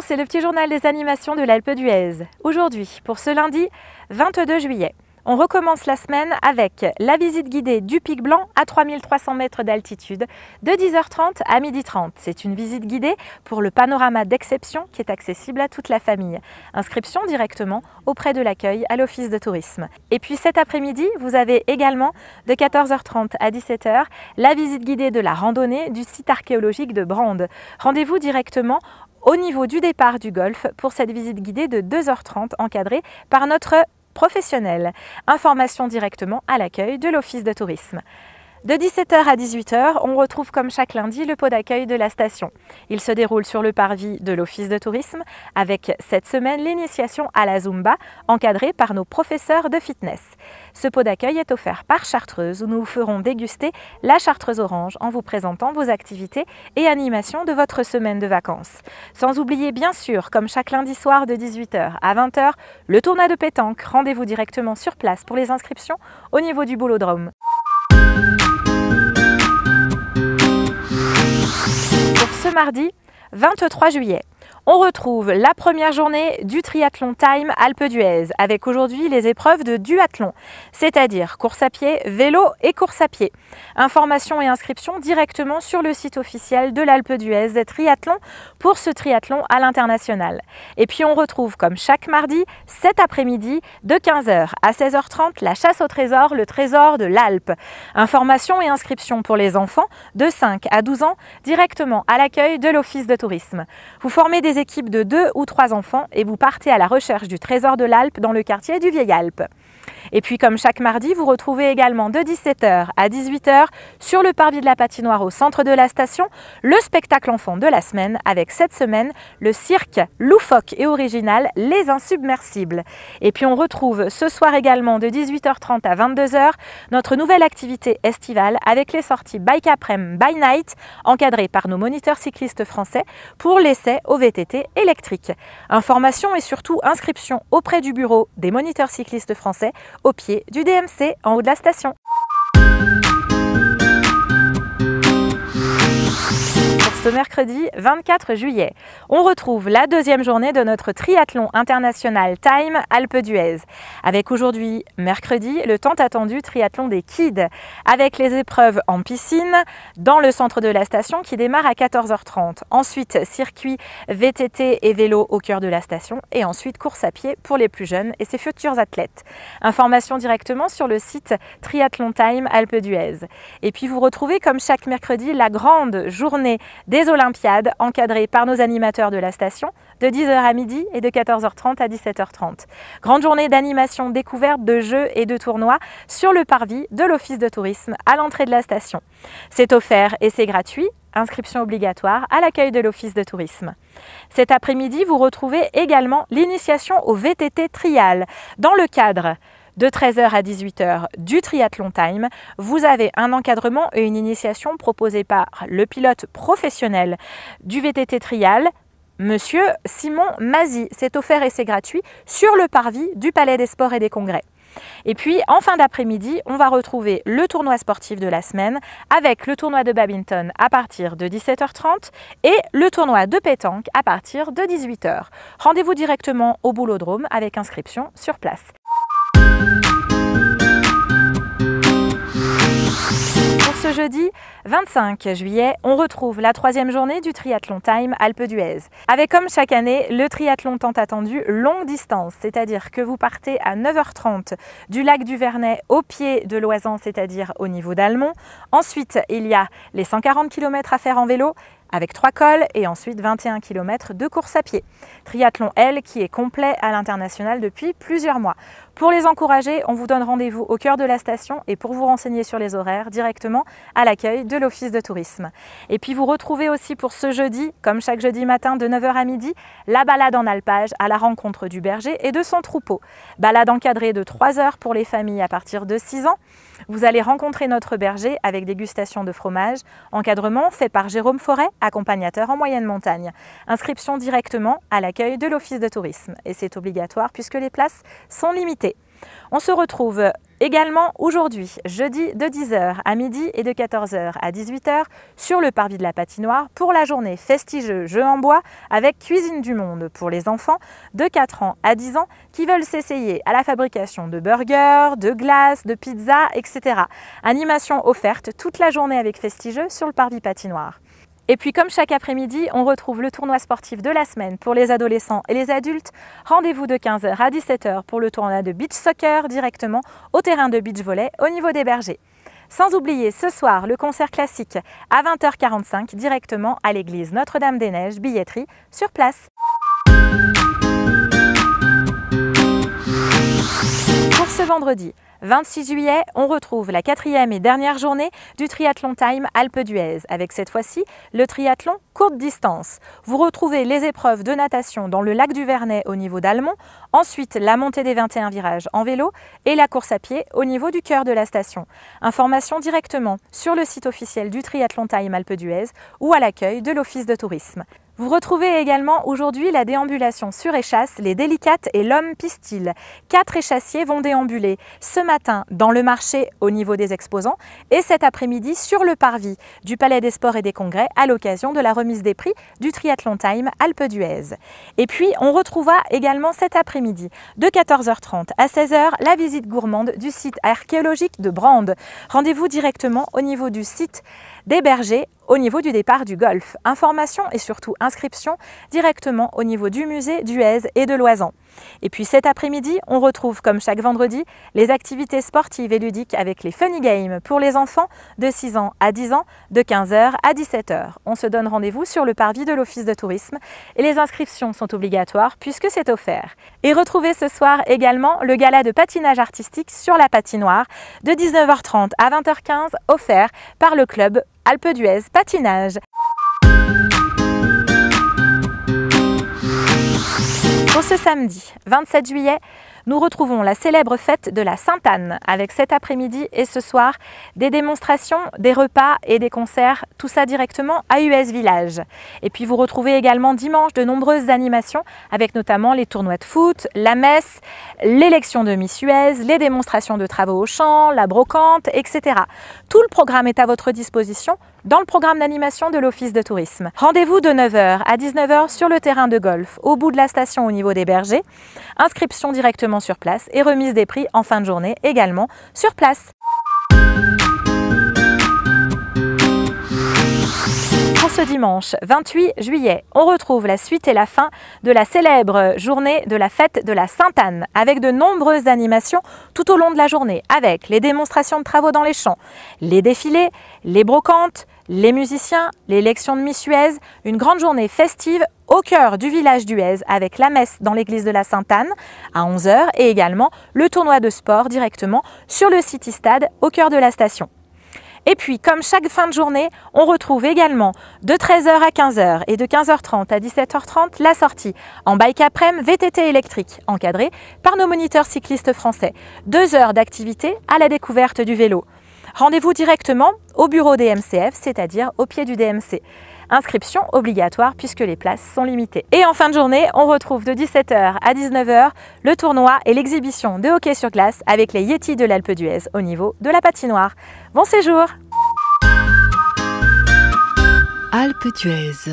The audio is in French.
c'est le petit journal des animations de l'Alpe d'Huez. Aujourd'hui, pour ce lundi 22 juillet. On recommence la semaine avec la visite guidée du Pic Blanc à 3300 mètres d'altitude de 10h30 à 12h30. C'est une visite guidée pour le panorama d'exception qui est accessible à toute la famille. Inscription directement auprès de l'accueil à l'Office de tourisme. Et puis cet après-midi, vous avez également de 14h30 à 17h la visite guidée de la randonnée du site archéologique de Brande. Rendez-vous directement au niveau du départ du golfe pour cette visite guidée de 2h30 encadrée par notre professionnels. Information directement à l'accueil de l'Office de tourisme. De 17h à 18h, on retrouve comme chaque lundi le pot d'accueil de la station. Il se déroule sur le parvis de l'Office de tourisme avec cette semaine l'initiation à la Zumba encadrée par nos professeurs de fitness. Ce pot d'accueil est offert par Chartreuse où nous vous ferons déguster la Chartreuse orange en vous présentant vos activités et animations de votre semaine de vacances. Sans oublier bien sûr, comme chaque lundi soir de 18h à 20h, le tournoi de pétanque. Rendez-vous directement sur place pour les inscriptions au niveau du boulodrome. ce mardi 23 juillet. On retrouve la première journée du triathlon Time Alpe d'Huez avec aujourd'hui les épreuves de duathlon, c'est-à-dire course à pied, vélo et course à pied. Informations et inscriptions directement sur le site officiel de l'Alpe d'Huez Triathlon pour ce triathlon à l'international. Et puis on retrouve comme chaque mardi, cet après-midi, de 15h à 16h30, la chasse au trésor, le trésor de l'Alpe. Informations et inscriptions pour les enfants de 5 à 12 ans directement à l'accueil de l'Office de tourisme. Vous formez équipes de deux ou trois enfants et vous partez à la recherche du trésor de l'Alpe dans le quartier du Vieil Alpe. Et puis comme chaque mardi, vous retrouvez également de 17h à 18h sur le parvis de la patinoire au centre de la station le spectacle enfant de la semaine avec cette semaine le cirque loufoque et original Les Insubmersibles. Et puis on retrouve ce soir également de 18h30 à 22h notre nouvelle activité estivale avec les sorties Bike Aprem by Night encadrées par nos moniteurs cyclistes français pour l'essai au VTT électrique. Information et surtout inscription auprès du bureau des moniteurs cyclistes français au pied du DMC en haut de la station. ce mercredi 24 juillet. On retrouve la deuxième journée de notre triathlon international Time Alpe d'Huez. Avec aujourd'hui, mercredi, le tant attendu triathlon des kids, avec les épreuves en piscine, dans le centre de la station qui démarre à 14h30. Ensuite, circuit VTT et vélo au cœur de la station, et ensuite course à pied pour les plus jeunes et ses futurs athlètes. Information directement sur le site Triathlon Time Alpe d'Huez. Et puis vous retrouvez comme chaque mercredi la grande journée des Olympiades encadrées par nos animateurs de la station de 10h à midi et de 14h30 à 17h30. Grande journée d'animation, découverte de jeux et de tournois sur le parvis de l'Office de tourisme à l'entrée de la station. C'est offert et c'est gratuit, inscription obligatoire à l'accueil de l'Office de tourisme. Cet après-midi, vous retrouvez également l'initiation au VTT Trial dans le cadre de 13h à 18h du Triathlon Time, vous avez un encadrement et une initiation proposée par le pilote professionnel du VTT Trial, Monsieur Simon Mazi. C'est offert et c'est gratuit sur le parvis du Palais des Sports et des Congrès. Et puis en fin d'après-midi, on va retrouver le tournoi sportif de la semaine avec le tournoi de Babington à partir de 17h30 et le tournoi de pétanque à partir de 18h. Rendez-vous directement au boulodrome avec inscription sur place. ce jeudi 25 juillet, on retrouve la troisième journée du triathlon Time Alpe d'Huez. Avec comme chaque année le triathlon tant attendu longue distance, c'est-à-dire que vous partez à 9h30 du lac du Vernet au pied de l'Oisan, c'est-à-dire au niveau d'Almont. Ensuite, il y a les 140 km à faire en vélo, avec trois cols et ensuite 21 km de course à pied. Triathlon L qui est complet à l'international depuis plusieurs mois. Pour les encourager, on vous donne rendez-vous au cœur de la station et pour vous renseigner sur les horaires, directement à l'accueil de l'Office de tourisme. Et puis vous retrouvez aussi pour ce jeudi, comme chaque jeudi matin de 9h à midi, la balade en alpage à la rencontre du berger et de son troupeau. Balade encadrée de 3 heures pour les familles à partir de 6 ans. Vous allez rencontrer notre berger avec dégustation de fromage. Encadrement fait par Jérôme Forêt accompagnateur en moyenne montagne. Inscription directement à l'accueil de l'Office de tourisme. Et c'est obligatoire puisque les places sont limitées. On se retrouve également aujourd'hui, jeudi de 10h à midi et de 14h à 18h sur le parvis de la patinoire pour la journée festigeux jeu en bois avec cuisine du monde pour les enfants de 4 ans à 10 ans qui veulent s'essayer à la fabrication de burgers, de glaces, de pizzas, etc. Animation offerte toute la journée avec festigeux sur le parvis patinoire. Et puis comme chaque après-midi, on retrouve le tournoi sportif de la semaine pour les adolescents et les adultes. Rendez-vous de 15h à 17h pour le tournoi de beach soccer directement au terrain de beach volley au niveau des bergers. Sans oublier ce soir le concert classique à 20h45 directement à l'église Notre-Dame-des-Neiges, billetterie sur place. ce vendredi, 26 juillet, on retrouve la quatrième et dernière journée du triathlon Time Alpe d'Huez, avec cette fois-ci le triathlon courte distance. Vous retrouvez les épreuves de natation dans le lac du Vernet au niveau d'Almont, ensuite la montée des 21 virages en vélo et la course à pied au niveau du cœur de la station. Information directement sur le site officiel du triathlon Time Alpe d'Huez ou à l'accueil de l'Office de tourisme. Vous retrouvez également aujourd'hui la déambulation sur échasse, les délicates et l'homme pistil. Quatre échassiers vont déambuler ce matin dans le marché au niveau des exposants et cet après-midi sur le parvis du Palais des Sports et des Congrès à l'occasion de la remise des prix du Triathlon Time Alpe d'Huez. Et puis on retrouva également cet après-midi de 14h30 à 16h la visite gourmande du site archéologique de Brande. Rendez-vous directement au niveau du site des bergers au niveau du départ du golf, Information et surtout inscription directement au niveau du musée d'Huez et de Loisan. Et puis cet après-midi, on retrouve comme chaque vendredi les activités sportives et ludiques avec les Funny Games pour les enfants de 6 ans à 10 ans, de 15h à 17h. On se donne rendez-vous sur le parvis de l'Office de tourisme et les inscriptions sont obligatoires puisque c'est offert. Et retrouvez ce soir également le gala de patinage artistique sur la patinoire de 19h30 à 20h15 offert par le club Alpe d'Huez patinage. Pour ce samedi 27 juillet, nous retrouvons la célèbre fête de la Sainte-Anne avec cet après-midi et ce soir des démonstrations, des repas et des concerts, tout ça directement à US Village. Et puis vous retrouvez également dimanche de nombreuses animations avec notamment les tournois de foot, la messe, l'élection de Miss Suez, les démonstrations de travaux au champ, la brocante, etc. Tout le programme est à votre disposition dans le programme d'animation de l'Office de tourisme. Rendez-vous de 9h à 19h sur le terrain de golf, au bout de la station au niveau des bergers. Inscription directement sur place et remise des prix en fin de journée également sur place. Pour ce dimanche 28 juillet, on retrouve la suite et la fin de la célèbre journée de la fête de la Sainte-Anne, avec de nombreuses animations tout au long de la journée, avec les démonstrations de travaux dans les champs, les défilés, les brocantes, les musiciens, l'élection de Miss Suez, une grande journée festive au cœur du village d'Huez avec la messe dans l'église de la Sainte-Anne à 11h et également le tournoi de sport directement sur le City Stade au cœur de la station. Et puis, comme chaque fin de journée, on retrouve également de 13h à 15h et de 15h30 à 17h30 la sortie en bike après VTT électrique, encadrée par nos moniteurs cyclistes français. Deux heures d'activité à la découverte du vélo. Rendez-vous directement au bureau DMCF, c'est-à-dire au pied du DMC. Inscription obligatoire puisque les places sont limitées. Et en fin de journée, on retrouve de 17h à 19h le tournoi et l'exhibition de hockey sur glace avec les Yetis de l'Alpe d'Huez au niveau de la patinoire. Bon séjour Alpe d'Huez